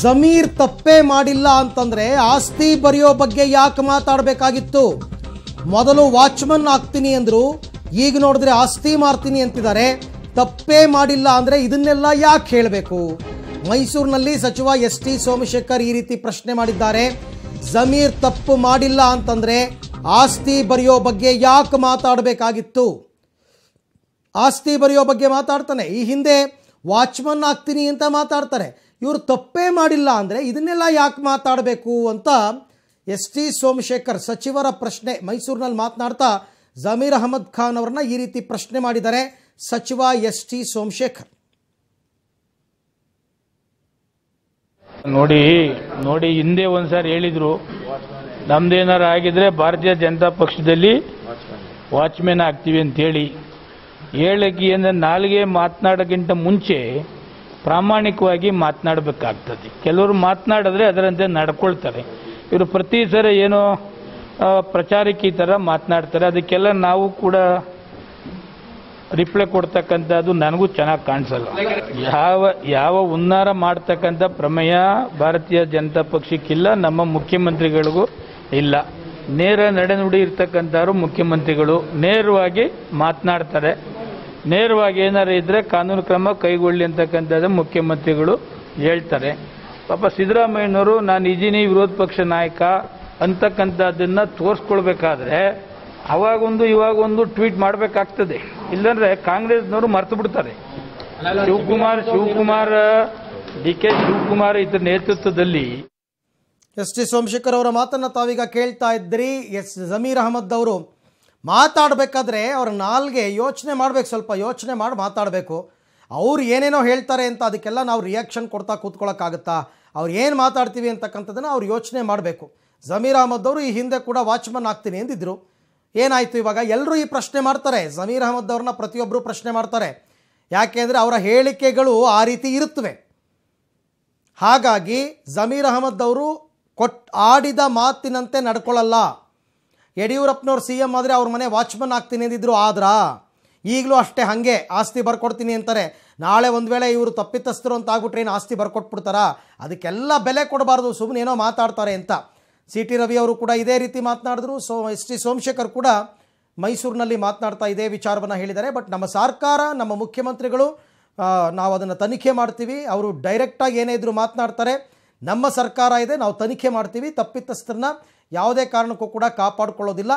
ಜಮೀರ್ ತಪ್ಪೇ ಮಾಡಿಲ್ಲ ಅಂತಂದ್ರೆ ಆಸ್ತಿ ಬರೆಯೋ ಬಗ್ಗೆ ಯಾಕೆ ಮಾತಾಡಬೇಕಾಗಿತ್ತು ಮೊದಲು ವಾಚ್ಮನ್ ಆಗ್ತೀನಿ ಅಂದ್ರು ಈಗ ನೋಡಿದ್ರೆ ಆಸ್ತಿ ಮಾರ್ತೀನಿ ಅಂತಿದ್ದಾರೆ ತಪ್ಪೇ ಮಾಡಿಲ್ಲ ಅಂದ್ರೆ ಇದನ್ನೆಲ್ಲ ಯಾಕೆ ಹೇಳಬೇಕು ಮೈಸೂರಿನಲ್ಲಿ ಸಚಿವ ಎಸ್ ಟಿ ಸೋಮಶೇಖರ್ ಈ ರೀತಿ ಪ್ರಶ್ನೆ ಮಾಡಿದ್ದಾರೆ ಜಮೀರ್ ತಪ್ಪು ಮಾಡಿಲ್ಲ ಅಂತಂದ್ರೆ ಆಸ್ತಿ ಬರೆಯೋ ಬಗ್ಗೆ ಯಾಕೆ ಮಾತಾಡಬೇಕಾಗಿತ್ತು ಆಸ್ತಿ ಬರೆಯೋ ಬಗ್ಗೆ ಮಾತಾಡ್ತಾನೆ ಈ ಹಿಂದೆ ವಾಚ್ಮನ್ ಆಗ್ತೀನಿ ಅಂತ ಮಾತಾಡ್ತಾರೆ ಇವರು ತಪ್ಪೇ ಮಾಡಿಲ್ಲ ಅಂದರೆ ಇದನ್ನೆಲ್ಲ ಯಾಕೆ ಮಾತಾಡಬೇಕು ಅಂತ ಎಸ್ ಟಿ ಸೋಮಶೇಖರ್ ಸಚಿವರ ಪ್ರಶ್ನೆ ಮೈಸೂರಿನಲ್ಲಿ ಮಾತನಾಡ್ತಾ ಜಮೀರ್ ಅಹಮದ್ ಖಾನ್ ಅವರನ್ನ ಈ ರೀತಿ ಪ್ರಶ್ನೆ ಮಾಡಿದ್ದಾರೆ ಸಚಿವ ಎಸ್ ಟಿ ಸೋಮಶೇಖರ್ ನೋಡಿ ನೋಡಿ ಹಿಂದೆ ಒಂದ್ಸಾರಿ ಹೇಳಿದ್ರು ನಮ್ದೇನಾರು ಆಗಿದ್ರೆ ಭಾರತೀಯ ಜನತಾ ಪಕ್ಷದಲ್ಲಿ ವಾಚ್ಮೆನ್ ಆಗ್ತೀವಿ ಅಂತೇಳಿ ಅಂದರೆ ನಾಲ್ಗೆ ಮಾತನಾಡೋಕ್ಕಿಂತ ಮುಂಚೆ ಪ್ರಾಮಾಣಿಕವಾಗಿ ಮಾತನಾಡಬೇಕಾಗ್ತದೆ ಕೆಲವರು ಮಾತನಾಡಿದ್ರೆ ಅದರಂತೆ ನಡ್ಕೊಳ್ತಾರೆ ಇವರು ಪ್ರತಿ ಸರ ಏನೋ ಪ್ರಚಾರಕ್ಕೆ ಈ ಥರ ಮಾತನಾಡ್ತಾರೆ ಅದಕ್ಕೆಲ್ಲ ನಾವು ಕೂಡ ರಿಪ್ಲೈ ಕೊಡ್ತಕ್ಕಂಥದ್ದು ನನಗೂ ಚೆನ್ನಾಗಿ ಕಾಣಿಸಲ್ಲ ಯಾವ ಯಾವ ಉನ್ನಾರ ಮಾಡ್ತಕ್ಕಂಥ ಪ್ರಮೇಯ ಭಾರತೀಯ ಜನತಾ ಪಕ್ಷಕ್ಕಿಲ್ಲ ನಮ್ಮ ಮುಖ್ಯಮಂತ್ರಿಗಳಿಗೂ ಇಲ್ಲ ನೇರ ನಡೆನುಡಿ ಇರ್ತಕ್ಕಂಥವ್ರು ಮುಖ್ಯಮಂತ್ರಿಗಳು ನೇರವಾಗಿ ಮಾತನಾಡ್ತಾರೆ ನೇರವಾಗಿ ಏನಾರು ಇದ್ದರೆ ಕಾನೂನು ಕ್ರಮ ಕೈಗೊಳ್ಳಿ ಅಂತಕ್ಕಂಥದ್ದು ಮುಖ್ಯಮಂತ್ರಿಗಳು ಹೇಳ್ತಾರೆ ಪಾಪ ಸಿದ್ದರಾಮಯ್ಯನವರು ನಾನು ಇದ್ದೀನಿ ವಿರೋಧ ಪಕ್ಷ ನಾಯಕ ಅಂತಕ್ಕಂಥದ್ದನ್ನ ತೋರಿಸ್ಕೊಳ್ಬೇಕಾದ್ರೆ ಅವಾಗೊಂದು ಇವಾಗೊಂದು ಟ್ವೀಟ್ ಮಾಡಬೇಕಾಗ್ತದೆ ಇಲ್ಲಾಂದ್ರೆ ಕಾಂಗ್ರೆಸ್ನವರು ಮರ್ತು ಬಿಡ್ತಾರೆ ಶಿವಕುಮಾರ್ ಶಿವಕುಮಾರ್ ಡಿ ಕೆ ಶಿವಕುಮಾರ್ ಇದ್ರ ನೇತೃತ್ವದಲ್ಲಿ ಎಸ್ ಟಿ ಸೋಮಶೇಖರ್ ಅವರ ಮಾತನ್ನ ತಾವೀಗ ಕೇಳ್ತಾ ಇದ್ರಿ ಎಸ್ ಜಮೀರ್ ಅಹಮದ್ ಅವರು ಮಾತಾಡಬೇಕಾದ್ರೆ ಅವ್ರ ನಾಲ್ಗೆ ಯೋಚನೆ ಮಾಡಬೇಕು ಸ್ವಲ್ಪ ಯೋಚನೆ ಮಾಡಿ ಮಾತಾಡಬೇಕು ಅವ್ರು ಏನೇನೋ ಹೇಳ್ತಾರೆ ಅಂತ ಅದಕ್ಕೆಲ್ಲ ನಾವು ರಿಯಾಕ್ಷನ್ ಕೊಡ್ತಾ ಕೂತ್ಕೊಳ್ಳೋಕ್ಕಾಗುತ್ತಾ ಅವ್ರು ಏನು ಮಾತಾಡ್ತೀವಿ ಅಂತಕ್ಕಂಥದ್ದನ್ನು ಅವ್ರು ಯೋಚನೆ ಮಾಡಬೇಕು ಜಮೀರ್ ಅಹಮದ್ ಅವರು ಈ ಹಿಂದೆ ಕೂಡ ವಾಚ್ಮನ್ ಆಗ್ತೀನಿ ಎಂದಿದ್ದರು ಏನಾಯಿತು ಇವಾಗ ಎಲ್ಲರೂ ಈ ಪ್ರಶ್ನೆ ಮಾಡ್ತಾರೆ ಜಮೀರ್ ಅಹಮದ್ ಅವ್ರನ್ನ ಪ್ರತಿಯೊಬ್ಬರು ಪ್ರಶ್ನೆ ಮಾಡ್ತಾರೆ ಯಾಕೆಂದರೆ ಅವರ ಹೇಳಿಕೆಗಳು ಆ ರೀತಿ ಇರುತ್ತವೆ ಹಾಗಾಗಿ ಜಮೀರ್ ಅಹಮದ್ ಅವರು ಕೊಟ್ ಆಡಿದ ಮಾತಿನಂತೆ ನಡ್ಕೊಳ್ಳಲ್ಲ ಯಡಿಯೂರಪ್ಪನವ್ರು ಸಿ ಎಮ್ ಆದರೆ ಅವ್ರ ಮನೆ ವಾಚ್ಮನ್ ಆಗ್ತೀನಿ ಅಂದಿದ್ರು ಆದ್ರಾ ಈಗಲೂ ಅಷ್ಟೇ ಹಾಗೆ ಆಸ್ತಿ ಬರ್ಕೊಡ್ತೀನಿ ಅಂತಾರೆ ನಾಳೆ ಒಂದು ವೇಳೆ ಇವರು ತಪ್ಪಿತಸ್ಥರು ಅಂತ ಆಗ್ಬಿಟ್ರೆ ಏನು ಆಸ್ತಿ ಬರ್ಕೊಟ್ಬಿಡ್ತಾರಾ ಅದಕ್ಕೆಲ್ಲ ಬೆಲೆ ಕೊಡಬಾರ್ದು ಸುಮ್ಮನೆ ಏನೋ ಮಾತಾಡ್ತಾರೆ ಅಂತ ಸಿ ಟಿ ರವಿ ಅವರು ಕೂಡ ಇದೇ ರೀತಿ ಮಾತನಾಡಿದ್ರು ಸೋ ಎಸ್ ಟಿ ಸೋಮಶೇಖರ್ ಕೂಡ ಮೈಸೂರಿನಲ್ಲಿ ಮಾತನಾಡ್ತಾ ಇದೇ ವಿಚಾರವನ್ನು ಹೇಳಿದ್ದಾರೆ ಬಟ್ ನಮ್ಮ ಸರ್ಕಾರ ನಮ್ಮ ಮುಖ್ಯಮಂತ್ರಿಗಳು ನಾವು ಅದನ್ನು ತನಿಖೆ ಮಾಡ್ತೀವಿ ಅವರು ಡೈರೆಕ್ಟಾಗಿ ಏನೇ ಇದ್ದರೂ ಮಾತನಾಡ್ತಾರೆ ನಮ್ಮ ಸರ್ಕಾರ ಇದೆ ನಾವು ತನಿಖೆ ಮಾಡ್ತೀವಿ ತಪ್ಪಿತಸ್ಥರನ್ನ ಯಾವುದೇ ಕಾರಣಕ್ಕೂ ಕೂಡ ಕಾಪಾಡಿಕೊಳ್ಳೋದಿಲ್ಲ